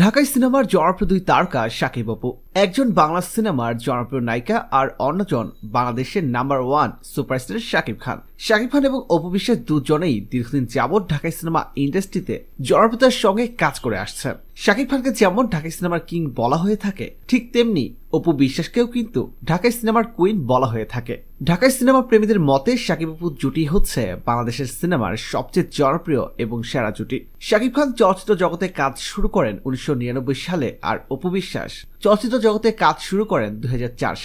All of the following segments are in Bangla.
ঢাকায় সিনেমার জয়প্রদুই তারকা সাকিব অপু একজন বাংলা সিনেমার জনপ্রিয় নায়িকা আর অন্যজন বাংলাদেশের number one superstar Shakib Khan Shakib Khan এবং অপবিশ্বাস দুজনেই দীর্ঘদিন যাবৎ ঢাকায় সিনেমা ইন্ডাস্ট্রিতে জনপ্রিয়তার সঙ্গে কাজ করে আসছেন শাকিব খানকে যেমন ঢাকায় সিনেমার কিং বলা হয়ে থাকে ঠিক তেমনি অপু বিশ্বাসকেও কিন্তু ঢাকায় সিনেমার কুইন বলা হয়ে থাকে ঢাকায় সিনেমা প্রেমীদের মতে শাকিব অপু জুটি হচ্ছে বাংলাদেশের সিনেমার সবচেয়ে জনপ্রিয় এবং সেরা জুটি শাকিব খান চলচ্চিত্র জগতে কাজ শুরু করেন উনিশশো সালে আর অপু বিশ্বাস চলচ্চিত্র জগতে কাজ শুরু করেন দু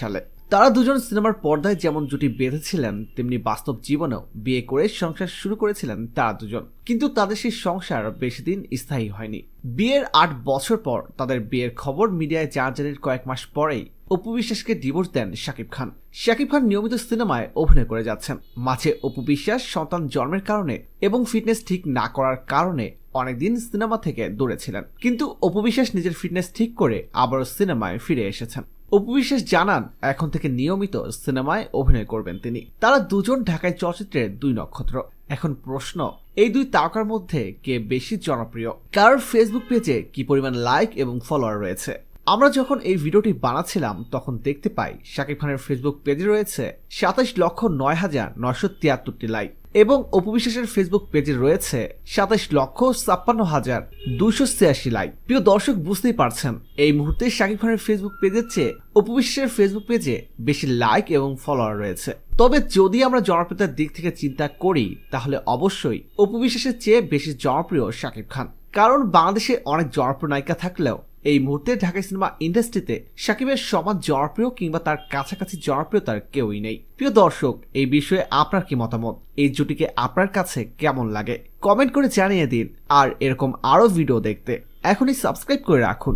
সালে তারা দুজন সিনেমার পর্দায় যেমন জুটি বেঁধেছিলেন তেমনি বাস্তব জীবনেও বিয়ে করে সংসার শুরু করেছিলেন তারা দুজন কিন্তু তাদের সেই সংসার বেশি দিন স্থায়ী হয়নি বিয়ের আট বছর পর তাদের বিয়ের খবর মিডিয়ায় জানাজানির কয়েক মাস পরেই অপু বিশ্বাসকে ডিভোর্স দেন শাকিব খান শাকিব খান নিয়মিত সিনেমায় অভিনয় করে যাচ্ছেন মাঝে অপু বিশ্বাস সন্তান জন্মের কারণে এবং ফিটনেস ঠিক না করার কারণে অনেকদিন সিনেমা থেকে দূরে ছিলেন কিন্তু অপবিশ্বাস নিজের ফিটনেস ঠিক করে আবারও সিনেমায় ফিরে এসেছেন উপবিশ্বাস জানান এখন থেকে নিয়মিত সিনেমায় অভিনয় করবেন তিনি তারা দুজন ঢাকায় চলচ্চিত্রের দুই নক্ষত্র এখন প্রশ্ন এই দুই তারকার মধ্যে কে বেশি জনপ্রিয় কার ফেসবুক পেজে কি পরিমাণ লাইক এবং ফলোয়ার রয়েছে আমরা যখন এই ভিডিওটি বানাচ্ছিলাম তখন দেখতে পাই শাকিব খানের ফেসবুক পেজে রয়েছে সাতাশ লক্ষ নয় হাজার নয়শো তিয়াত্তরটি লাইক এবং অপুবিশ্বাসের ফেসবুক পেজে রয়েছে সাতাশ লক্ষ ছাপ্পান্ন হাজার দুশো ছিয়াশি লাইক প্রিয় দর্শক বুঝতেই পারছেন এই মুহূর্তে শাকিব খানের ফেসবুক পেজের চেয়ে অপুবিশ্বাসের ফেসবুক পেজে বেশি লাইক এবং ফলোয়ার রয়েছে তবে যদি আমরা জনপ্রিয়তার দিক থেকে চিন্তা করি তাহলে অবশ্যই অপুবিশ্বাসের চেয়ে বেশি জনপ্রিয় শাকিব খান কারণ বাংলাদেশে অনেক জনপ্রিয় নায়িকা থাকলেও এই মুহূর্তে ঢাকা সিনেমা ইন্ডাস্ট্রিতে সাকিবের সমান জনপ্রিয় কিংবা তার কাছাকাছি জনপ্রিয়তার কেউই নেই প্রিয় দর্শক এই বিষয়ে আপনার কি মতামত এই জুটিকে আপনার কাছে কেমন লাগে কমেন্ট করে জানিয়ে দিন আর এরকম আরও ভিডিও দেখতে এখনই সাবস্ক্রাইব করে রাখুন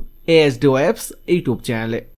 ডি ওয়েবস ইউটিউব চ্যানেলে